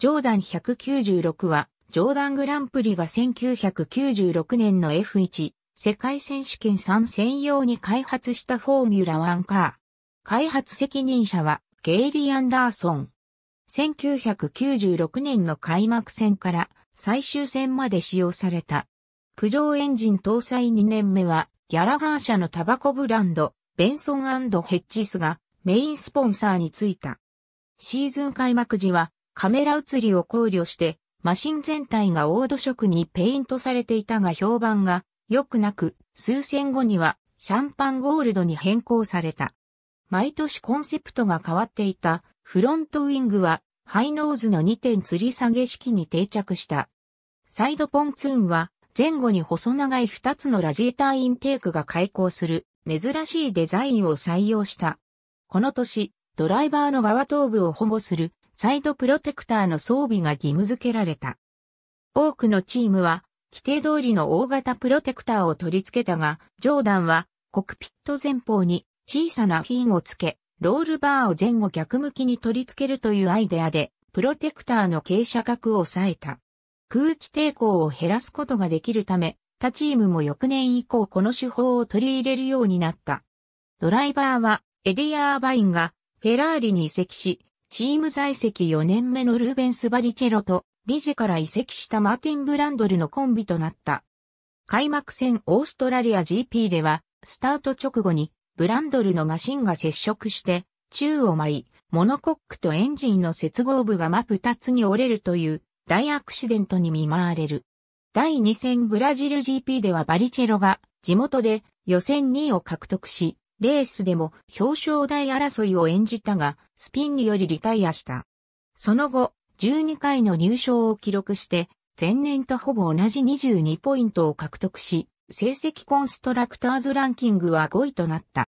ジョーダン196は、ジョーダングランプリが1996年の F1 世界選手権3専用に開発したフォーミュラワンカー。開発責任者はゲイリー・アンダーソン。1996年の開幕戦から最終戦まで使用された。プジョーエンジン搭載2年目はギャラガー社のタバコブランドベンソンヘッジスがメインスポンサーについた。シーズン開幕時はカメラ映りを考慮して、マシン全体が黄土色にペイントされていたが評判が良くなく、数戦後にはシャンパンゴールドに変更された。毎年コンセプトが変わっていたフロントウィングはハイノーズの2点吊り下げ式に定着した。サイドポンツーンは前後に細長い2つのラジエーターインテークが開口する珍しいデザインを採用した。この年、ドライバーの側頭部を保護するサイドプロテクターの装備が義務付けられた。多くのチームは、規定通りの大型プロテクターを取り付けたが、ジョーダンは、コクピット前方に小さなフィンをつけ、ロールバーを前後逆向きに取り付けるというアイデアで、プロテクターの傾斜角を抑えた。空気抵抗を減らすことができるため、他チームも翌年以降この手法を取り入れるようになった。ドライバーはエディアーバインがフェラーリに移籍し、チーム在籍4年目のルーベンス・バリチェロと理ジェから移籍したマーティン・ブランドルのコンビとなった。開幕戦オーストラリア GP では、スタート直後にブランドルのマシンが接触して、宙を舞い、モノコックとエンジンの接合部が真二つに折れるという大アクシデントに見舞われる。第2戦ブラジル GP ではバリチェロが地元で予選2位を獲得し、レースでも表彰台争いを演じたが、スピンによりリタイアした。その後、12回の入賞を記録して、前年とほぼ同じ22ポイントを獲得し、成績コンストラクターズランキングは5位となった。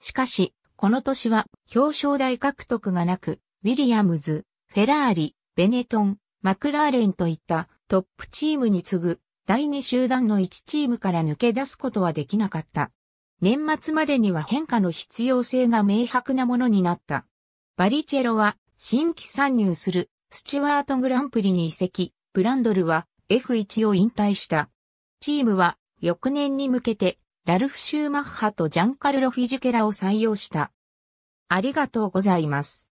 しかし、この年は表彰台獲得がなく、ウィリアムズ、フェラーリ、ベネトン、マクラーレンといったトップチームに次ぐ第2集団の1チームから抜け出すことはできなかった。年末までには変化の必要性が明白なものになった。バリチェロは新規参入するスチュワートグランプリに移籍、ブランドルは F1 を引退した。チームは翌年に向けてラルフ・シューマッハとジャンカルロ・フィジュケラを採用した。ありがとうございます。